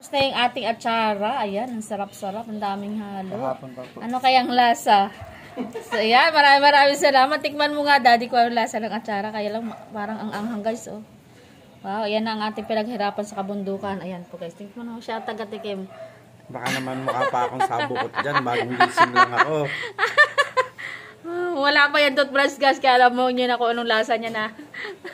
Tapos na yung ating atsara. Ayan, ang sarap-sarap. Ang daming halo. Kahapon pa po. Ano kayang lasa? so, ayan, maraming maraming salamat. Tikman mo nga, daddy, kung ang lasa ng atsara. Kaya lang, parang ang anghang, guys, oh. Wow, ayan na ang ating pinaghirapan sa kabundukan. Ayan po, guys. Tingnan mo siya, taga-tikim. Baka naman mukha pa akong sabukot dyan. Bagong gising lang ako. Wala pa yan toothbrush, guys. Kaya alam mo nyo na kung anong lasa niya na.